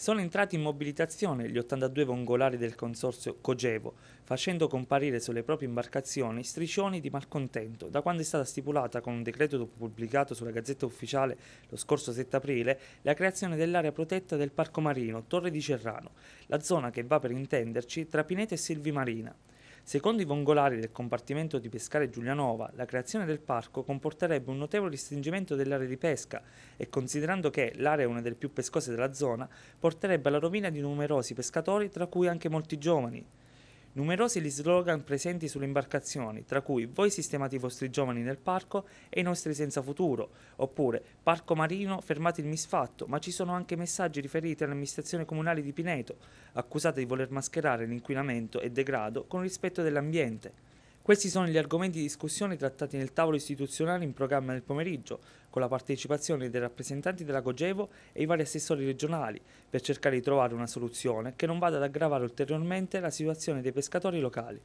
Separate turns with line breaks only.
Sono entrati in mobilitazione gli 82 vongolari del consorzio Cogevo, facendo comparire sulle proprie imbarcazioni striscioni di malcontento da quando è stata stipulata con un decreto pubblicato sulla Gazzetta Ufficiale lo scorso 7 aprile la creazione dell'area protetta del Parco Marino Torre di Cerrano, la zona che va per intenderci tra Pineta e Silvimarina. Secondo i vongolari del compartimento di Pescare Giulianova, la creazione del parco comporterebbe un notevole restringimento dell'area di pesca e considerando che l'area è una delle più pescose della zona, porterebbe alla rovina di numerosi pescatori, tra cui anche molti giovani. Numerosi gli slogan presenti sulle imbarcazioni, tra cui voi sistemate i vostri giovani nel parco e i nostri senza futuro, oppure Parco Marino fermate il misfatto, ma ci sono anche messaggi riferiti all'amministrazione comunale di Pineto, accusata di voler mascherare l'inquinamento e degrado con rispetto dell'ambiente. Questi sono gli argomenti di discussione trattati nel tavolo istituzionale in programma nel pomeriggio, con la partecipazione dei rappresentanti della Cogevo e i vari assessori regionali, per cercare di trovare una soluzione che non vada ad aggravare ulteriormente la situazione dei pescatori locali.